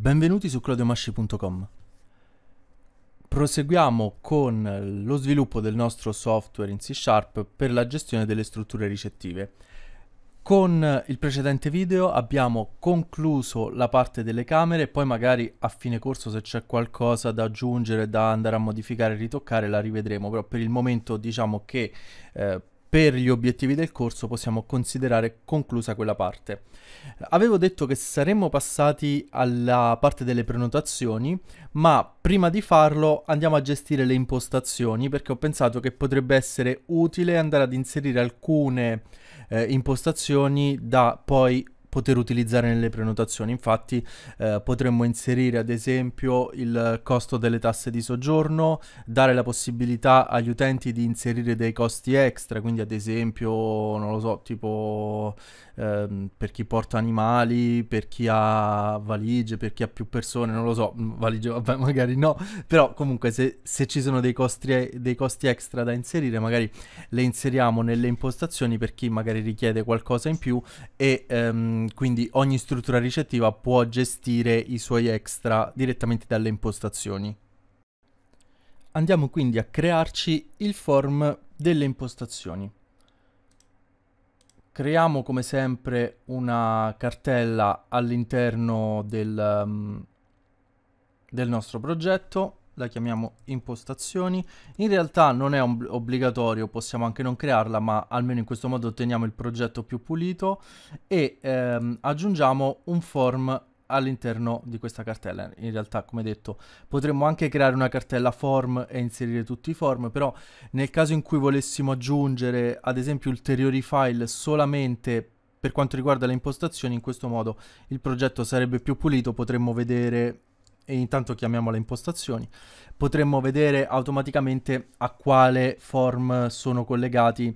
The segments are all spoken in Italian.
benvenuti su claudiomasci.com. Proseguiamo con lo sviluppo del nostro software in C Sharp per la gestione delle strutture ricettive. Con il precedente video abbiamo concluso la parte delle camere poi magari a fine corso se c'è qualcosa da aggiungere, da andare a modificare, ritoccare la rivedremo, però per il momento diciamo che eh, per gli obiettivi del corso possiamo considerare conclusa quella parte. Avevo detto che saremmo passati alla parte delle prenotazioni, ma prima di farlo andiamo a gestire le impostazioni perché ho pensato che potrebbe essere utile andare ad inserire alcune eh, impostazioni da poi poter utilizzare nelle prenotazioni. Infatti eh, potremmo inserire ad esempio il costo delle tasse di soggiorno, dare la possibilità agli utenti di inserire dei costi extra, quindi ad esempio, non lo so, tipo ehm, per chi porta animali, per chi ha valigie, per chi ha più persone, non lo so, mm, valigie vabbè magari no, però comunque se, se ci sono dei costi, dei costi extra da inserire magari le inseriamo nelle impostazioni per chi magari richiede qualcosa in più e ehm, quindi ogni struttura ricettiva può gestire i suoi extra direttamente dalle impostazioni. Andiamo quindi a crearci il form delle impostazioni. Creiamo come sempre una cartella all'interno del, um, del nostro progetto la chiamiamo impostazioni. In realtà non è obbligatorio, possiamo anche non crearla, ma almeno in questo modo otteniamo il progetto più pulito e ehm, aggiungiamo un form all'interno di questa cartella. In realtà, come detto, potremmo anche creare una cartella form e inserire tutti i form, però nel caso in cui volessimo aggiungere, ad esempio, ulteriori file solamente per quanto riguarda le impostazioni, in questo modo il progetto sarebbe più pulito, potremmo vedere e intanto chiamiamola impostazioni, potremmo vedere automaticamente a quale form sono collegati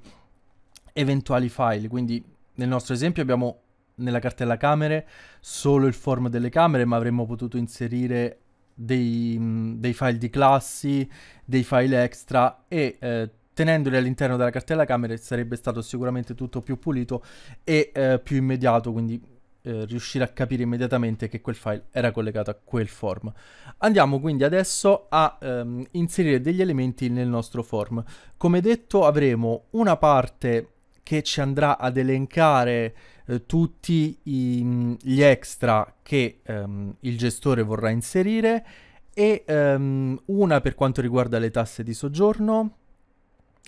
eventuali file. Quindi nel nostro esempio abbiamo nella cartella camere solo il form delle camere, ma avremmo potuto inserire dei, mm, dei file di classi, dei file extra e eh, tenendoli all'interno della cartella camere sarebbe stato sicuramente tutto più pulito e eh, più immediato, quindi eh, riuscire a capire immediatamente che quel file era collegato a quel form. Andiamo quindi adesso a ehm, inserire degli elementi nel nostro form. Come detto avremo una parte che ci andrà ad elencare eh, tutti i, mm, gli extra che ehm, il gestore vorrà inserire e ehm, una per quanto riguarda le tasse di soggiorno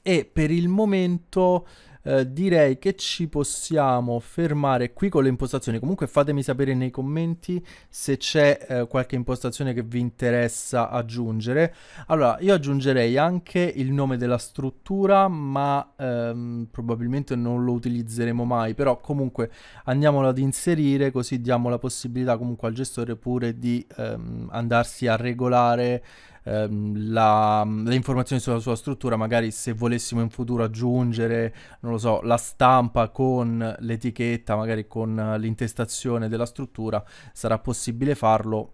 e per il momento eh, direi che ci possiamo fermare qui con le impostazioni. Comunque fatemi sapere nei commenti se c'è eh, qualche impostazione che vi interessa aggiungere. Allora, io aggiungerei anche il nome della struttura, ma ehm, probabilmente non lo utilizzeremo mai, però comunque andiamolo ad inserire così diamo la possibilità comunque al gestore pure di ehm, andarsi a regolare Ehm, la, le informazioni sulla sua struttura, magari se volessimo in futuro aggiungere, non lo so, la stampa con l'etichetta, magari con l'intestazione della struttura, sarà possibile farlo.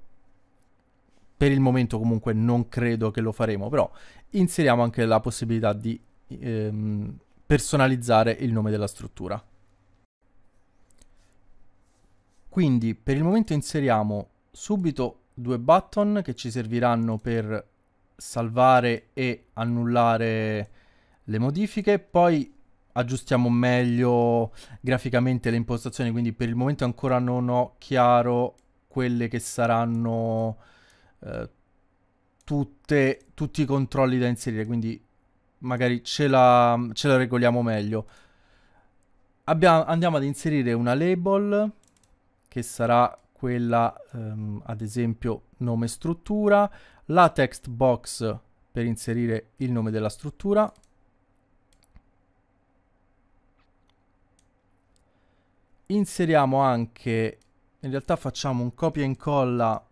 Per il momento comunque non credo che lo faremo, però inseriamo anche la possibilità di ehm, personalizzare il nome della struttura. Quindi per il momento inseriamo subito due button che ci serviranno per salvare e annullare le modifiche, poi aggiustiamo meglio graficamente le impostazioni, quindi per il momento ancora non ho chiaro quelle che saranno eh, tutte, tutti i controlli da inserire, quindi magari ce la, ce la regoliamo meglio. Abbiamo, andiamo ad inserire una label che sarà quella ehm, ad esempio nome struttura, la text box per inserire il nome della struttura, inseriamo anche, in realtà facciamo un copia e incolla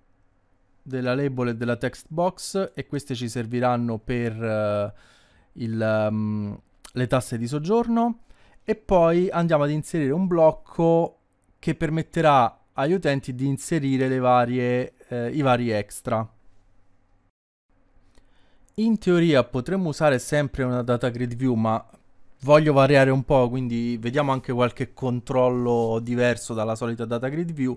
della label e della text box e queste ci serviranno per eh, il, um, le tasse di soggiorno e poi andiamo ad inserire un blocco che permetterà agli utenti di inserire varie, eh, i vari extra. In teoria potremmo usare sempre una data grid view, ma voglio variare un po', quindi vediamo anche qualche controllo diverso dalla solita data grid view.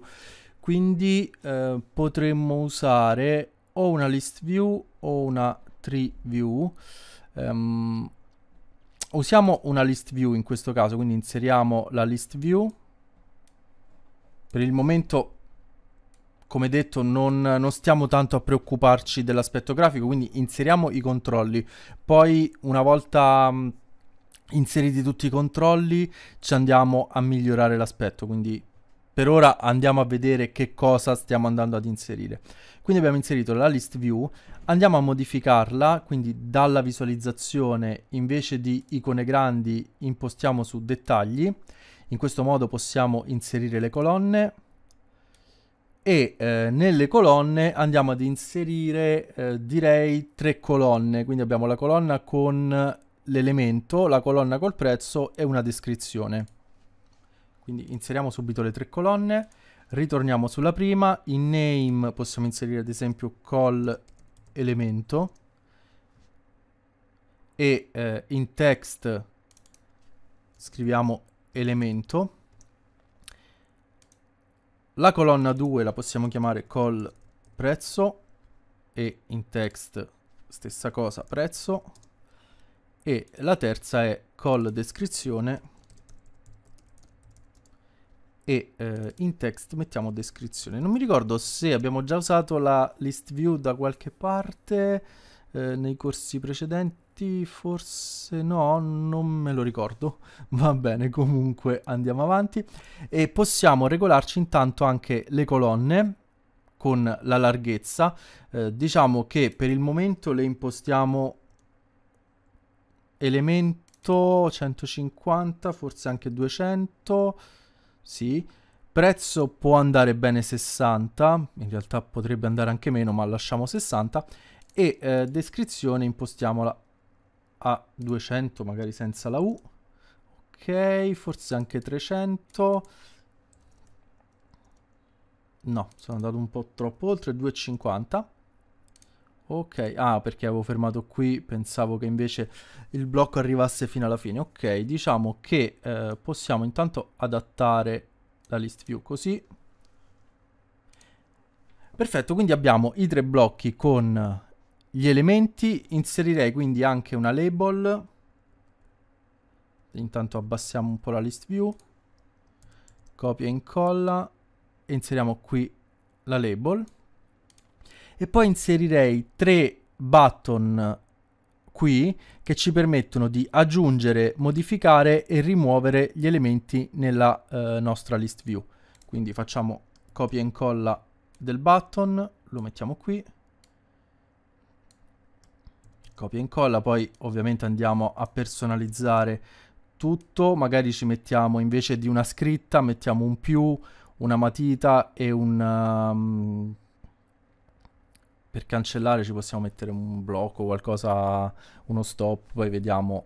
Quindi eh, potremmo usare o una list view o una tree view. Um, usiamo una list view in questo caso, quindi inseriamo la list view per il momento, come detto, non, non stiamo tanto a preoccuparci dell'aspetto grafico, quindi inseriamo i controlli. Poi, una volta mh, mm, inseriti tutti i controlli, ci andiamo a migliorare l'aspetto, quindi per ora andiamo a vedere che cosa stiamo andando ad inserire. Quindi abbiamo inserito la list view, andiamo a modificarla, quindi dalla visualizzazione invece di icone grandi impostiamo su dettagli in questo modo possiamo inserire le colonne e eh, nelle colonne andiamo ad inserire eh, direi tre colonne quindi abbiamo la colonna con l'elemento la colonna col prezzo e una descrizione quindi inseriamo subito le tre colonne ritorniamo sulla prima in name possiamo inserire ad esempio col elemento e eh, in text scriviamo elemento. La colonna 2 la possiamo chiamare col prezzo e in text stessa cosa prezzo e la terza è col descrizione e eh, in text mettiamo descrizione. Non mi ricordo se abbiamo già usato la list view da qualche parte eh, nei corsi precedenti effetti forse no, non me lo ricordo. Va bene, comunque andiamo avanti. E possiamo regolarci intanto anche le colonne con la larghezza. Eh, diciamo che per il momento le impostiamo elemento 150, forse anche 200. Sì. Prezzo può andare bene 60, in realtà potrebbe andare anche meno, ma lasciamo 60 e eh, descrizione impostiamola a 200 magari senza la U ok forse anche 300 no sono andato un po' troppo oltre 250 ok ah perché avevo fermato qui pensavo che invece il blocco arrivasse fino alla fine ok diciamo che eh, possiamo intanto adattare la list view così Perfetto, quindi abbiamo i tre blocchi con gli elementi inserirei quindi anche una label intanto abbassiamo un po' la list view copia e incolla e inseriamo qui la label e poi inserirei tre button qui che ci permettono di aggiungere, modificare e rimuovere gli elementi nella eh, nostra list view quindi facciamo copia e incolla del button lo mettiamo qui copia e incolla, poi ovviamente andiamo a personalizzare tutto, magari ci mettiamo invece di una scritta, mettiamo un più, una matita e un... Um, per cancellare ci possiamo mettere un blocco, qualcosa, uno stop, poi vediamo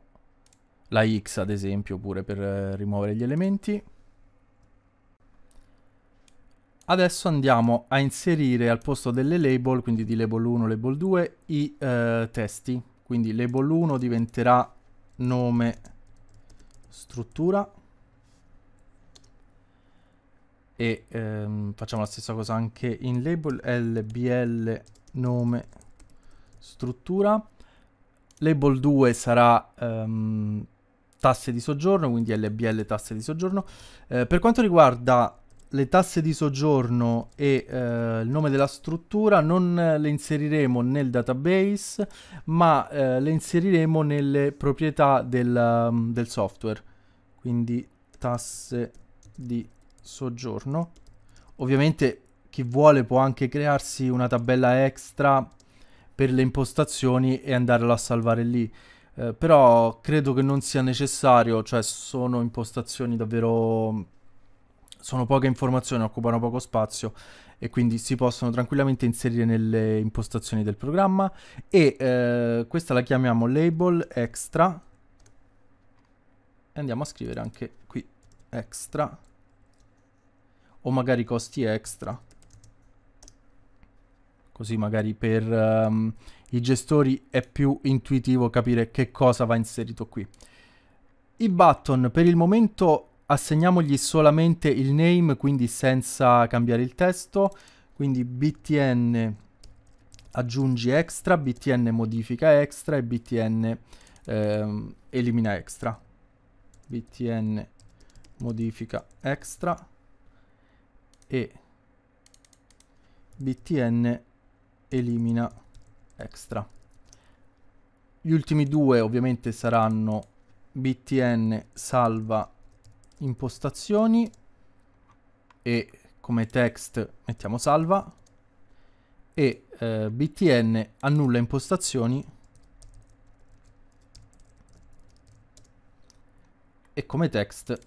la X ad esempio, oppure per eh, rimuovere gli elementi. Adesso andiamo a inserire al posto delle label, quindi di label 1, label 2, i eh, testi. Quindi label 1 diventerà nome struttura e ehm, facciamo la stessa cosa anche in label lbl nome struttura label 2 sarà ehm, tasse di soggiorno quindi lbl tasse di soggiorno eh, per quanto riguarda le tasse di soggiorno e eh, il nome della struttura non le inseriremo nel database ma eh, le inseriremo nelle proprietà del, mm, del software quindi tasse di soggiorno ovviamente chi vuole può anche crearsi una tabella extra per le impostazioni e andarla a salvare lì eh, però credo che non sia necessario cioè sono impostazioni davvero mm, sono poche informazioni, occupano poco spazio e quindi si possono tranquillamente inserire nelle impostazioni del programma e eh, questa la chiamiamo label extra e andiamo a scrivere anche qui extra o magari costi extra così magari per um, i gestori è più intuitivo capire che cosa va inserito qui i button per il momento assegniamogli solamente il name, quindi senza cambiare il testo, quindi btn aggiungi extra, btn modifica extra e btn eh, elimina extra. btn modifica extra e btn elimina extra. Gli ultimi due ovviamente saranno btn salva impostazioni e come text mettiamo salva e eh, btn annulla impostazioni e come text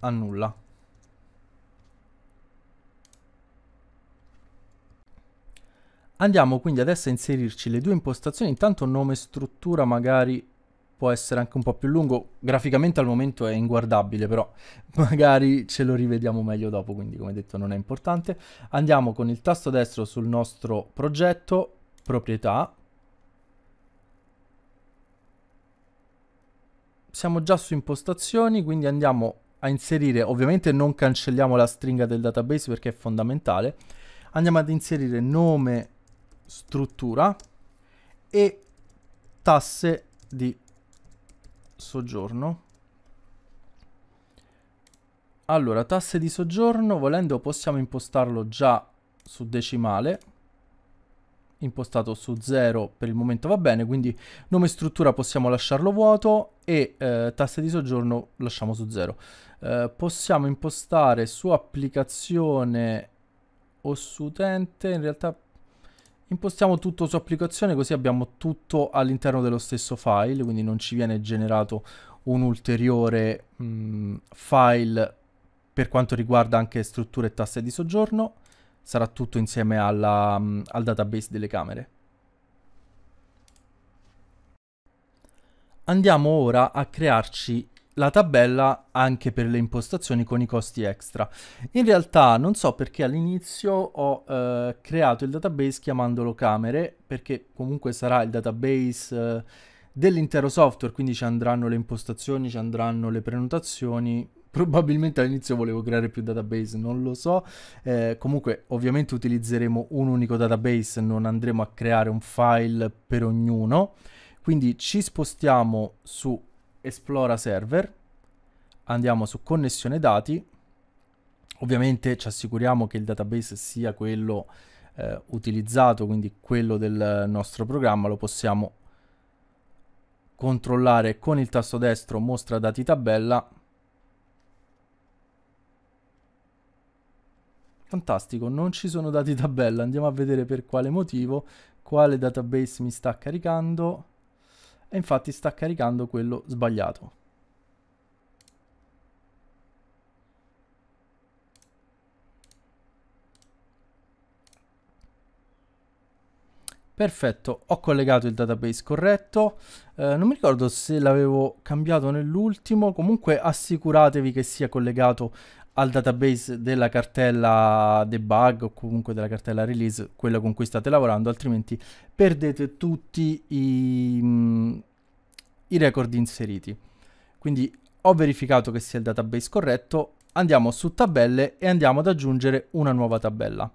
annulla andiamo quindi adesso a inserirci le due impostazioni intanto nome struttura magari può essere anche un po' più lungo. Graficamente al momento è inguardabile, però magari ce lo rivediamo meglio dopo, quindi come detto non è importante. Andiamo con il tasto destro sul nostro progetto, proprietà. Siamo già su impostazioni, quindi andiamo a inserire, ovviamente non cancelliamo la stringa del database perché è fondamentale, andiamo ad inserire nome struttura e tasse di soggiorno. Allora, tasse di soggiorno, volendo possiamo impostarlo già su decimale. Impostato su 0 per il momento va bene, quindi nome struttura possiamo lasciarlo vuoto e eh, tasse di soggiorno lasciamo su 0. Eh, possiamo impostare su applicazione o su utente, in realtà Impostiamo tutto su applicazione così abbiamo tutto all'interno dello stesso file, quindi non ci viene generato un ulteriore mh, mm, file per quanto riguarda anche strutture e tasse di soggiorno, sarà tutto insieme alla, mh, mm, al database delle camere. Andiamo ora a crearci la tabella anche per le impostazioni con i costi extra. In realtà non so perché all'inizio ho eh, creato il database chiamandolo camere, perché comunque sarà il database eh, dell'intero software, quindi ci andranno le impostazioni, ci andranno le prenotazioni. Probabilmente all'inizio volevo creare più database, non lo so. Eh, comunque ovviamente utilizzeremo un unico database, non andremo a creare un file per ognuno. Quindi ci spostiamo su esplora server, andiamo su connessione dati, ovviamente ci assicuriamo che il database sia quello eh, utilizzato, quindi quello del nostro programma, lo possiamo controllare con il tasto destro mostra dati tabella. Fantastico, non ci sono dati tabella, andiamo a vedere per quale motivo, quale database mi sta caricando e infatti sta caricando quello sbagliato. Perfetto, ho collegato il database corretto, eh, non mi ricordo se l'avevo cambiato nell'ultimo, comunque assicuratevi che sia collegato al database della cartella debug o comunque della cartella release, quella con cui state lavorando, altrimenti perdete tutti i, mm, i record inseriti. Quindi ho verificato che sia il database corretto, andiamo su tabelle e andiamo ad aggiungere una nuova tabella.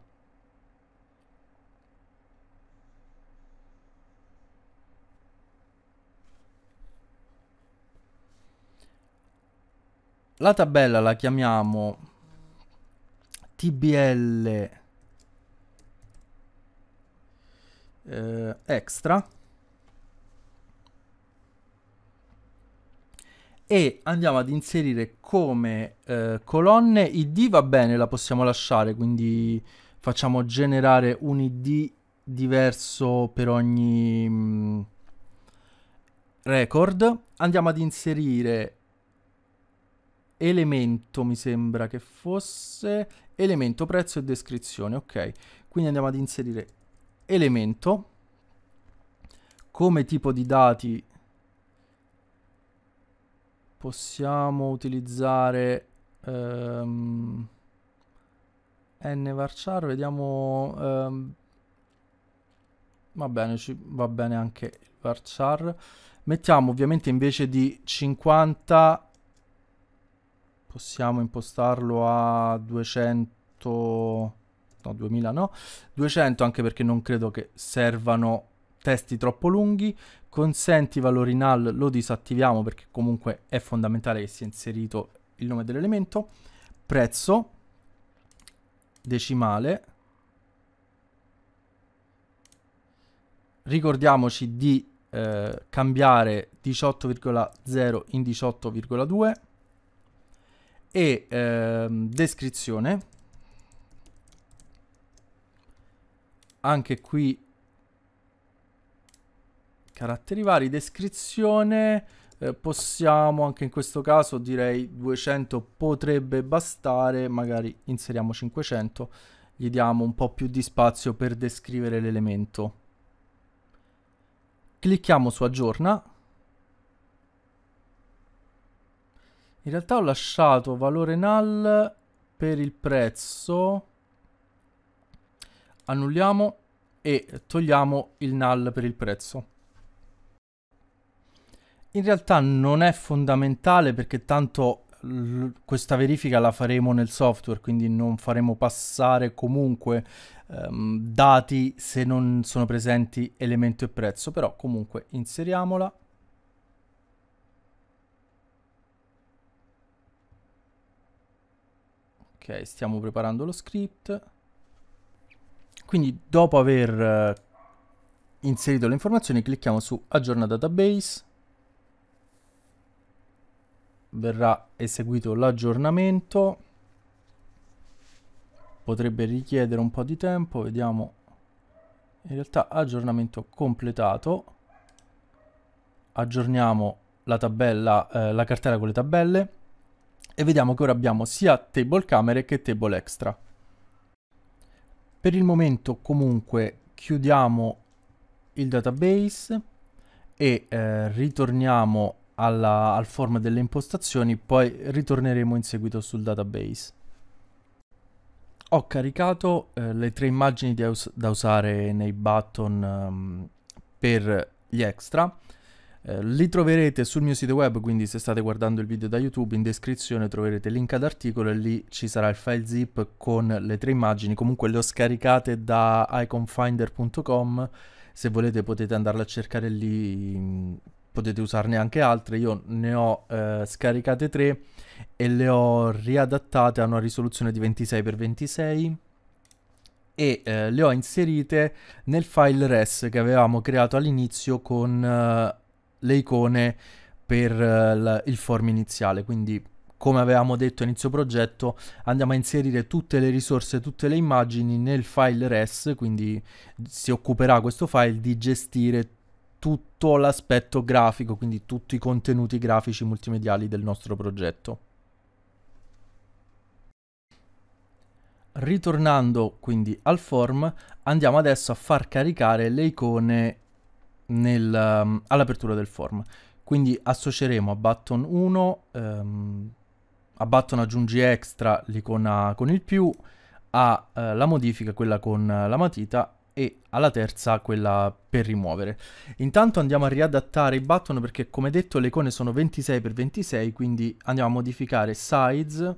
la tabella la chiamiamo TBL eh, extra e andiamo ad inserire come eh, colonne id va bene la possiamo lasciare quindi facciamo generare un id diverso per ogni mh, mm, record andiamo ad inserire elemento mi sembra che fosse elemento prezzo e descrizione ok quindi andiamo ad inserire elemento come tipo di dati possiamo utilizzare um, ehm, varchar vediamo um, va bene ci, va bene anche varchar mettiamo ovviamente invece di 50 possiamo impostarlo a 200 no 2000 no 200 anche perché non credo che servano testi troppo lunghi consenti valori null lo disattiviamo perché comunque è fondamentale che sia inserito il nome dell'elemento prezzo decimale ricordiamoci di eh, cambiare 18,0 in 18,2 e ehm, descrizione anche qui caratteri vari descrizione eh, possiamo anche in questo caso direi 200 potrebbe bastare magari inseriamo 500 gli diamo un po' più di spazio per descrivere l'elemento clicchiamo su aggiorna In realtà ho lasciato valore null per il prezzo. Annulliamo e togliamo il null per il prezzo. In realtà non è fondamentale perché tanto questa verifica la faremo nel software, quindi non faremo passare comunque ehm, dati se non sono presenti elemento e prezzo, però comunque inseriamola Ok, stiamo preparando lo script. Quindi dopo aver eh, inserito le informazioni clicchiamo su aggiorna database. Verrà eseguito l'aggiornamento. Potrebbe richiedere un po' di tempo, vediamo. In realtà aggiornamento completato. Aggiorniamo la tabella, eh, la cartella con le tabelle e vediamo che ora abbiamo sia table camere che table extra. Per il momento comunque chiudiamo il database e eh, ritorniamo alla, al form delle impostazioni, poi ritorneremo in seguito sul database. Ho caricato eh, le tre immagini us da usare nei button um, per gli extra eh, li troverete sul mio sito web, quindi se state guardando il video da YouTube in descrizione troverete il link ad articolo e lì ci sarà il file zip con le tre immagini. Comunque le ho scaricate da iconfinder.com, se volete potete andarle a cercare lì, mm, potete usarne anche altre. Io ne ho eh, scaricate tre e le ho riadattate a una risoluzione di 26x26 e eh, le ho inserite nel file res che avevamo creato all'inizio con eh, le icone per il, eh, il form iniziale, quindi come avevamo detto inizio progetto, andiamo a inserire tutte le risorse, tutte le immagini nel file res, quindi si occuperà questo file di gestire tutto l'aspetto grafico, quindi tutti i contenuti grafici multimediali del nostro progetto. Ritornando quindi al form, andiamo adesso a far caricare le icone nel, um, all'apertura del form. Quindi associeremo a button 1, um, ehm, a button aggiungi extra l'icona con il più, alla eh, uh, modifica quella con eh, la matita e alla terza quella per rimuovere. Intanto andiamo a riadattare i button perché come detto le icone sono 26x26 quindi andiamo a modificare size,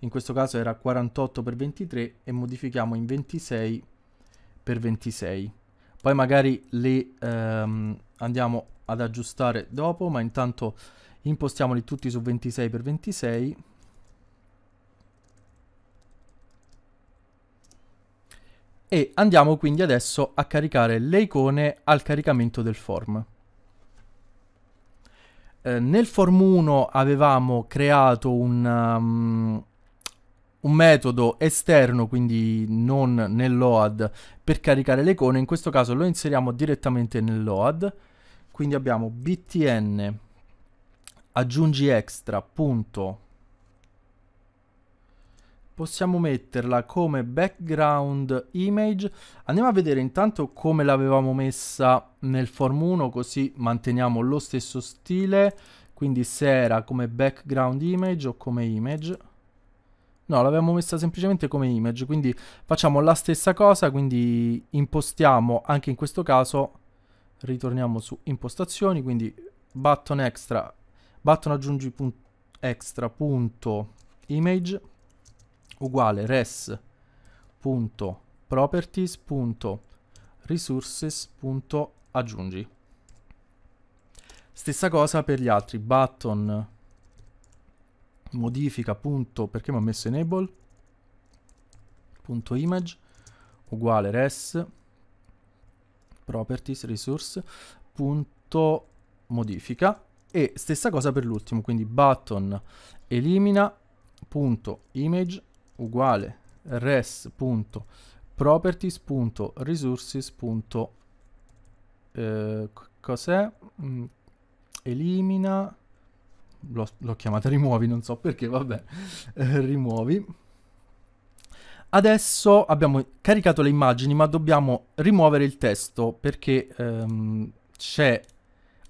in questo caso era 48x23 e modifichiamo in 26x26 poi magari li ehm, andiamo ad aggiustare dopo, ma intanto impostiamoli tutti su 26x26 e andiamo quindi adesso a caricare le icone al caricamento del form. Eh, nel form 1 avevamo creato un... Um, un metodo esterno, quindi non nell'OAD, per caricare le icone. In questo caso lo inseriamo direttamente nell'OAD. Quindi abbiamo btn aggiungi extra punto. Possiamo metterla come background image. Andiamo a vedere intanto come l'avevamo messa nel form 1, così manteniamo lo stesso stile. Quindi se era come background image o come image No, l'avevamo messa semplicemente come image, quindi facciamo la stessa cosa, quindi impostiamo anche in questo caso, ritorniamo su impostazioni, quindi button extra, button aggiungi punto extra punto image uguale res punto properties punto resources punto aggiungi. Stessa cosa per gli altri, button modifica punto, perché mi ha messo enable, punto image, uguale res, properties, resource, punto modifica, e stessa cosa per l'ultimo, quindi button elimina, punto image, uguale res, punto properties, punto resources, punto eh, cos'è? Mm, elimina l'ho, l'ho chiamata rimuovi, non so perché, vabbè, eh, rimuovi. Adesso abbiamo caricato le immagini, ma dobbiamo rimuovere il testo perché ehm, c'è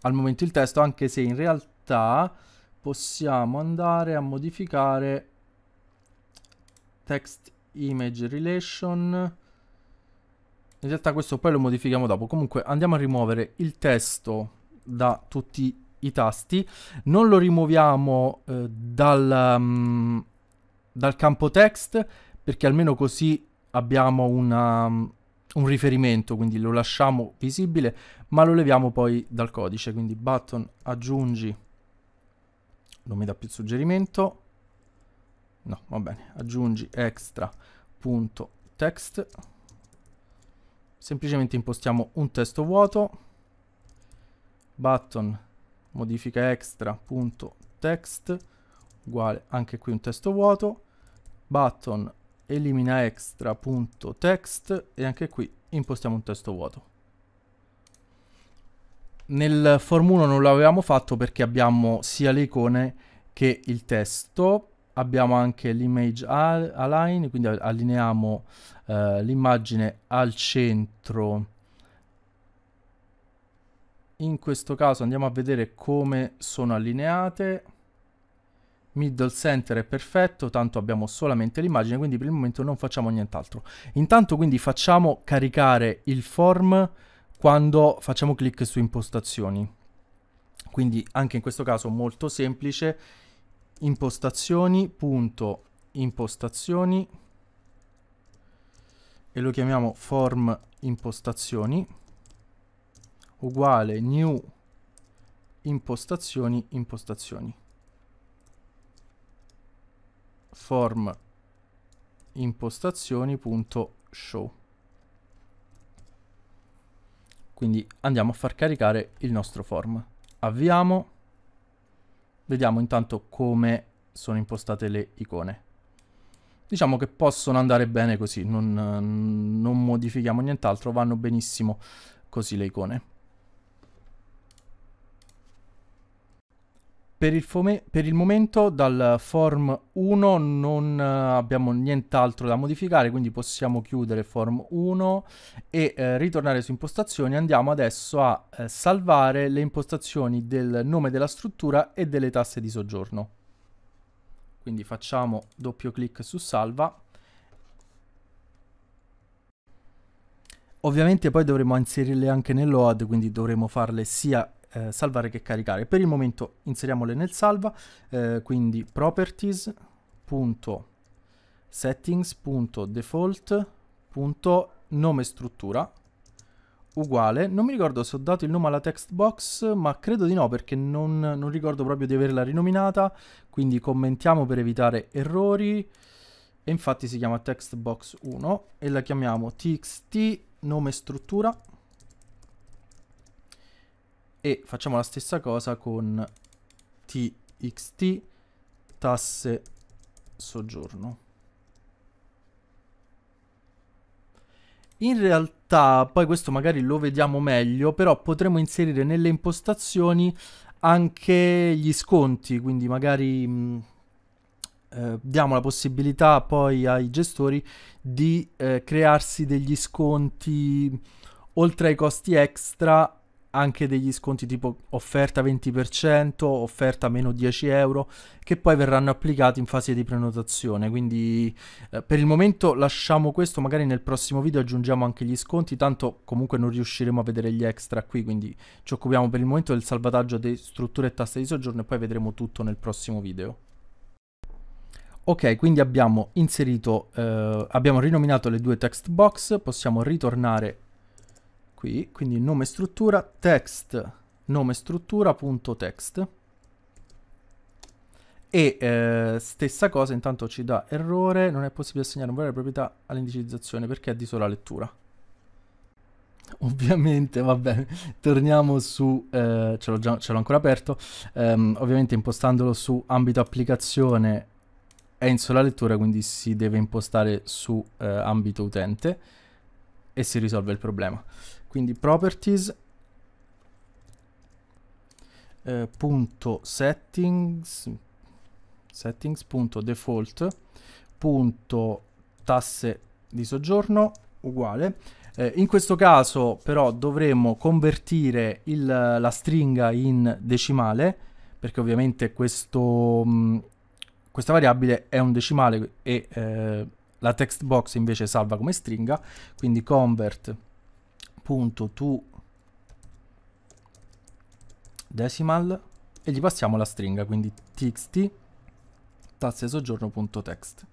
al momento il testo, anche se in realtà possiamo andare a modificare text image relation. In realtà questo poi lo modifichiamo dopo. Comunque andiamo a rimuovere il testo da tutti i i tasti, non lo rimuoviamo eh, dal, um, dal, campo text perché almeno così abbiamo una, um, un riferimento, quindi lo lasciamo visibile, ma lo leviamo poi dal codice, quindi button aggiungi, non mi dà più il suggerimento, no va bene, aggiungi extra.text, semplicemente impostiamo un testo vuoto, button modifica extra.text uguale anche qui un testo vuoto button elimina extra.text e anche qui impostiamo un testo vuoto nel form 1 non l'avevamo fatto perché abbiamo sia le icone che il testo abbiamo anche l'image align quindi allineiamo eh, l'immagine al centro in questo caso andiamo a vedere come sono allineate middle center è perfetto tanto abbiamo solamente l'immagine quindi per il momento non facciamo nient'altro intanto quindi facciamo caricare il form quando facciamo clic su impostazioni quindi anche in questo caso molto semplice impostazioni punto impostazioni e lo chiamiamo form impostazioni uguale new impostazioni impostazioni form impostazioni.show quindi andiamo a far caricare il nostro form avviamo vediamo intanto come sono impostate le icone diciamo che possono andare bene così non, non modifichiamo nient'altro vanno benissimo così le icone Per il, fome- per il, momento dal form 1 non uh, abbiamo nient'altro da modificare, quindi possiamo chiudere form 1 e uh, ritornare su impostazioni. Andiamo adesso a uh, salvare le impostazioni del nome della struttura e delle tasse di soggiorno. Quindi facciamo doppio clic su salva. Ovviamente poi dovremo inserirle anche nell'OAD, quindi dovremo farle sia eh, salvare che caricare. Per il momento inseriamole nel salva, eh, quindi properties.settings.default.nome struttura uguale. Non mi ricordo se ho dato il nome alla text box, ma credo di no perché non, non ricordo proprio di averla rinominata, quindi commentiamo per evitare errori. E infatti si chiama text box 1 e la chiamiamo txt nome struttura e facciamo la stessa cosa con txt tasse soggiorno. In realtà, poi questo magari lo vediamo meglio, però potremo inserire nelle impostazioni anche gli sconti, quindi magari mh, mm, eh, diamo la possibilità poi ai gestori di eh, crearsi degli sconti oltre ai costi extra anche degli sconti tipo offerta 20%, offerta meno 10 euro, che poi verranno applicati in fase di prenotazione. Quindi eh, per il momento lasciamo questo, magari nel prossimo video aggiungiamo anche gli sconti, tanto comunque non riusciremo a vedere gli extra qui, quindi ci occupiamo per il momento del salvataggio di strutture e tasse di soggiorno e poi vedremo tutto nel prossimo video. Ok, quindi abbiamo inserito, eh, abbiamo rinominato le due text box, possiamo ritornare qui, quindi nome struttura text nome struttura.text e eh, stessa cosa intanto ci dà errore non è possibile assegnare un valore proprietà all'indicizzazione perché è di sola lettura ovviamente va bene, torniamo su eh, ce, l'ho ancora aperto ehm, ovviamente impostandolo su ambito applicazione è in sola lettura quindi si deve impostare su eh, ambito utente e si risolve il problema. Quindi properties eh, punto settings settings.default punto tasse di soggiorno uguale eh, in questo caso però dovremo convertire il, la stringa in decimale perché ovviamente questo, mh, mm, questa variabile è un decimale e eh, la text box invece salva come stringa, quindi convert.to decimal e gli passiamo la stringa, quindi txt tasse soggiorno.text.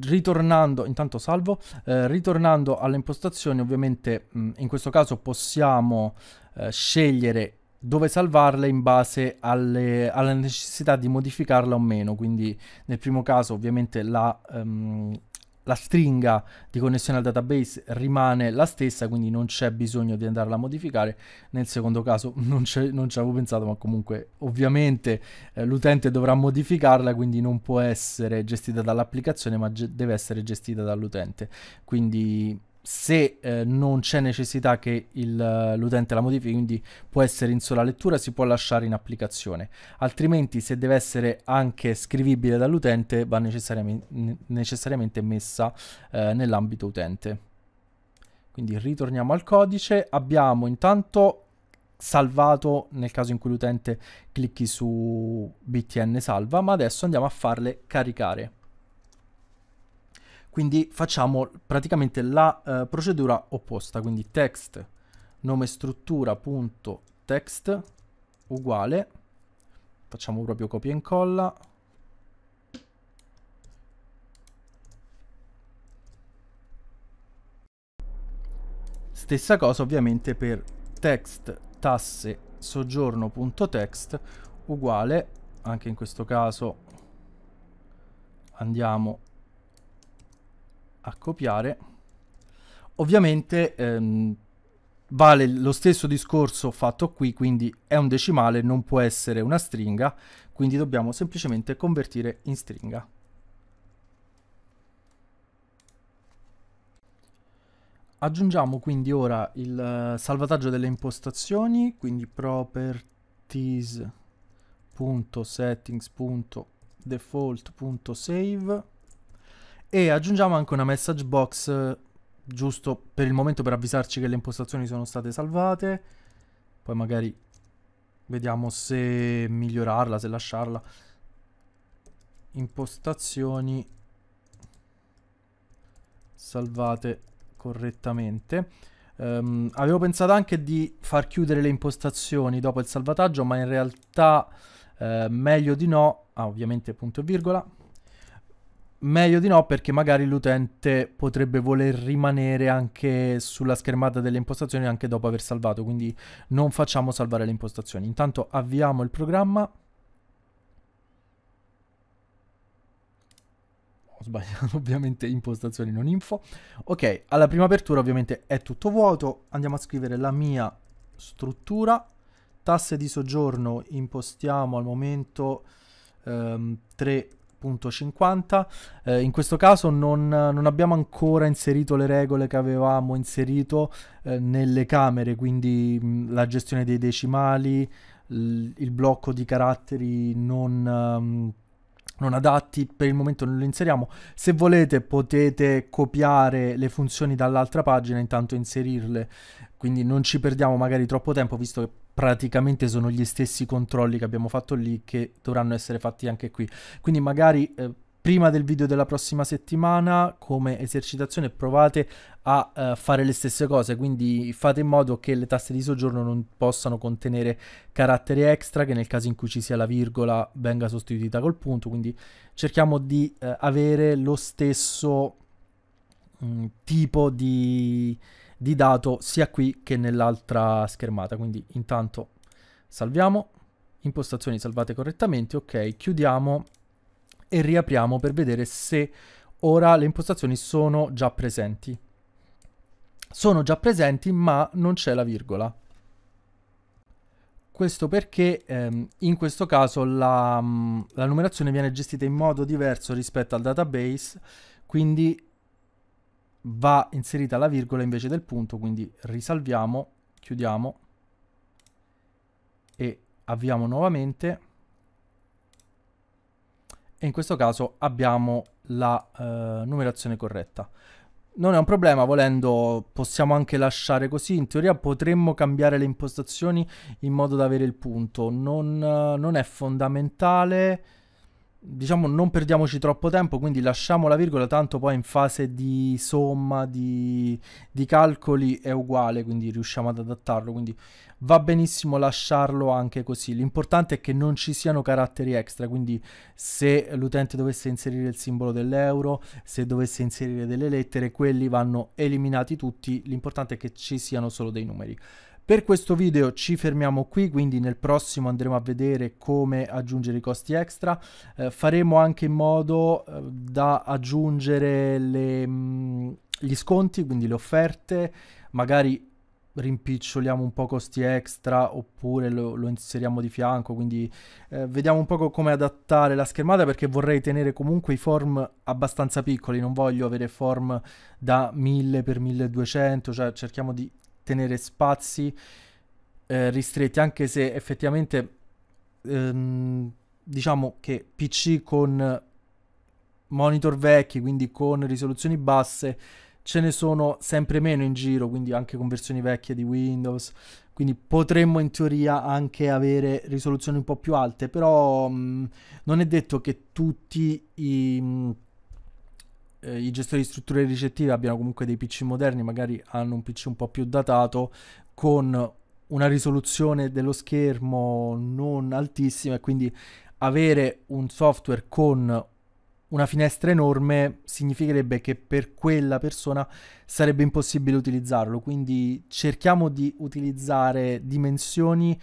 Ritornando, intanto salvo, eh, ritornando alle impostazioni, ovviamente mh, mm, in questo caso possiamo eh, scegliere dove salvarle in base alle, alla necessità di modificarla o meno. Quindi nel primo caso ovviamente la, um, la stringa di connessione al database rimane la stessa, quindi non c'è bisogno di andarla a modificare. Nel secondo caso non, non ci avevo pensato, ma comunque ovviamente eh, l'utente dovrà modificarla, quindi non può essere gestita dall'applicazione, ma deve essere gestita dall'utente. Quindi se eh, non c'è necessità che il, eh, l'utente la modifichi, quindi può essere in sola lettura, si può lasciare in applicazione. Altrimenti, se deve essere anche scrivibile dall'utente, va necessariamente, necessariamente messa eh, nell'ambito utente. Quindi ritorniamo al codice, abbiamo intanto salvato nel caso in cui l'utente clicchi su btn salva, ma adesso andiamo a farle caricare. Quindi facciamo praticamente la eh, procedura opposta, quindi text nome struttura.text uguale, facciamo proprio copia e incolla, Stessa cosa ovviamente per text tasse soggiorno.text uguale anche in questo caso andiamo a copiare. Ovviamente ehm, vale lo stesso discorso fatto qui, quindi è un decimale, non può essere una stringa, quindi dobbiamo semplicemente convertire in stringa. Aggiungiamo quindi ora il eh, salvataggio delle impostazioni, quindi properties.settings.default.save e aggiungiamo anche una message box eh, giusto per il momento per avvisarci che le impostazioni sono state salvate poi magari vediamo se migliorarla se lasciarla impostazioni salvate correttamente um, avevo pensato anche di far chiudere le impostazioni dopo il salvataggio ma in realtà eh, meglio di no ah, ovviamente punto e virgola Meglio di no perché magari l'utente potrebbe voler rimanere anche sulla schermata delle impostazioni anche dopo aver salvato, quindi non facciamo salvare le impostazioni. Intanto avviamo il programma. Ho sbagliato ovviamente impostazioni non info. Ok, alla prima apertura ovviamente è tutto vuoto, andiamo a scrivere la mia struttura. Tasse di soggiorno impostiamo al momento ehm, 3 3.50. Eh, in questo caso non, non, abbiamo ancora inserito le regole che avevamo inserito eh, nelle camere, quindi mh, mm, la gestione dei decimali, l- il blocco di caratteri non... Um, non adatti, per il momento non lo inseriamo. Se volete potete copiare le funzioni dall'altra pagina, intanto inserirle, quindi non ci perdiamo magari troppo tempo, visto che praticamente sono gli stessi controlli che abbiamo fatto lì che dovranno essere fatti anche qui. Quindi magari eh, prima del video della prossima settimana come esercitazione provate a eh, fare le stesse cose, quindi fate in modo che le tasse di soggiorno non possano contenere caratteri extra che nel caso in cui ci sia la virgola venga sostituita col punto, quindi cerchiamo di eh, avere lo stesso mh, mm, tipo di di dato sia qui che nell'altra schermata. Quindi intanto salviamo, impostazioni salvate correttamente, ok, chiudiamo e riapriamo per vedere se ora le impostazioni sono già presenti. Sono già presenti ma non c'è la virgola. Questo perché ehm, in questo caso la, mm, la numerazione viene gestita in modo diverso rispetto al database, quindi va inserita la virgola invece del punto, quindi risalviamo, chiudiamo e avviamo nuovamente e in questo caso abbiamo la eh, numerazione corretta. Non è un problema, volendo possiamo anche lasciare così, in teoria potremmo cambiare le impostazioni in modo da avere il punto, non, eh, non è fondamentale, diciamo non perdiamoci troppo tempo, quindi lasciamo la virgola, tanto poi in fase di somma, di, di, calcoli è uguale, quindi riusciamo ad adattarlo, quindi va benissimo lasciarlo anche così. L'importante è che non ci siano caratteri extra, quindi se l'utente dovesse inserire il simbolo dell'euro, se dovesse inserire delle lettere, quelli vanno eliminati tutti, l'importante è che ci siano solo dei numeri. Per questo video ci fermiamo qui, quindi nel prossimo andremo a vedere come aggiungere i costi extra. Eh, faremo anche in modo eh, da aggiungere le, mh, mm, gli sconti, quindi le offerte, magari rimpiccioliamo un po' costi extra oppure lo, lo inseriamo di fianco quindi eh, vediamo un po' come adattare la schermata perché vorrei tenere comunque i form abbastanza piccoli non voglio avere form da 1000 x 1200 cioè cerchiamo di tenere spazi eh, ristretti, anche se effettivamente ehm, diciamo che PC con monitor vecchi, quindi con risoluzioni basse, ce ne sono sempre meno in giro, quindi anche con versioni vecchie di Windows. Quindi potremmo in teoria anche avere risoluzioni un po' più alte, però mh, mm, non è detto che tutti i mm, eh, i gestori di strutture ricettive abbiano comunque dei PC moderni, magari hanno un PC un po' più datato, con una risoluzione dello schermo non altissima e quindi avere un software con una finestra enorme significherebbe che per quella persona sarebbe impossibile utilizzarlo, quindi cerchiamo di utilizzare dimensioni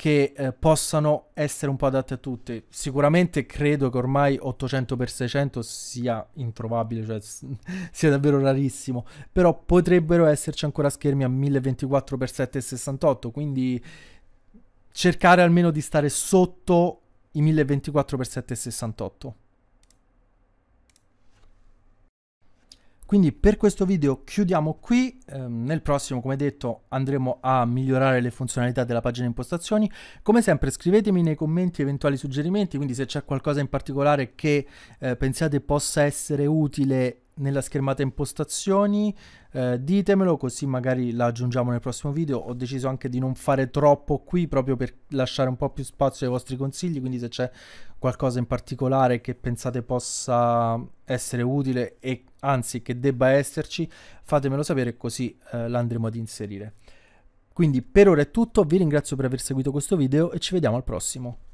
che eh, possano essere un po' adatte a tutti. Sicuramente credo che ormai 800x600 sia introvabile, cioè sia davvero rarissimo, però potrebbero esserci ancora schermi a 1024x768, quindi cercare almeno di stare sotto i 1024x768. Quindi per questo video chiudiamo qui, ehm, nel prossimo come detto andremo a migliorare le funzionalità della pagina impostazioni, come sempre scrivetemi nei commenti eventuali suggerimenti, quindi se c'è qualcosa in particolare che eh, pensate possa essere utile nella schermata impostazioni, eh, ditemelo così magari la aggiungiamo nel prossimo video. Ho deciso anche di non fare troppo qui proprio per lasciare un po' più spazio ai vostri consigli, quindi se c'è qualcosa in particolare che pensate possa essere utile e anzi che debba esserci, fatemelo sapere così eh, l'andremo ad inserire. Quindi per ora è tutto, vi ringrazio per aver seguito questo video e ci vediamo al prossimo.